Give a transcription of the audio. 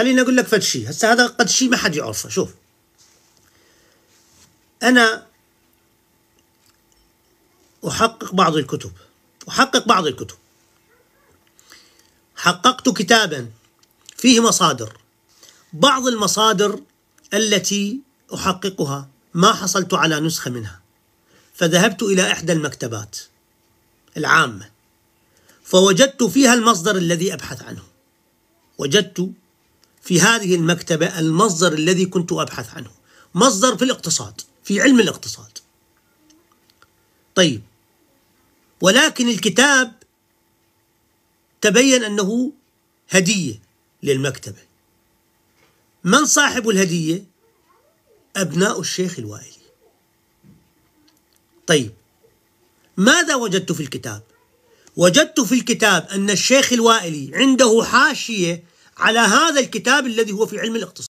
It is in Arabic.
خليني اقول لك فد شيء هسه هذا قد شيء ما حد يعرفه شوف انا احقق بعض الكتب احقق بعض الكتب حققت كتابا فيه مصادر بعض المصادر التي احققها ما حصلت على نسخه منها فذهبت الى احدى المكتبات العامه فوجدت فيها المصدر الذي ابحث عنه وجدت في هذه المكتبة المصدر الذي كنت أبحث عنه مصدر في الاقتصاد في علم الاقتصاد طيب ولكن الكتاب تبين أنه هدية للمكتبة من صاحب الهدية؟ أبناء الشيخ الوائلي طيب ماذا وجدت في الكتاب؟ وجدت في الكتاب أن الشيخ الوائلي عنده حاشية على هذا الكتاب الذي هو في علم الاقتصاد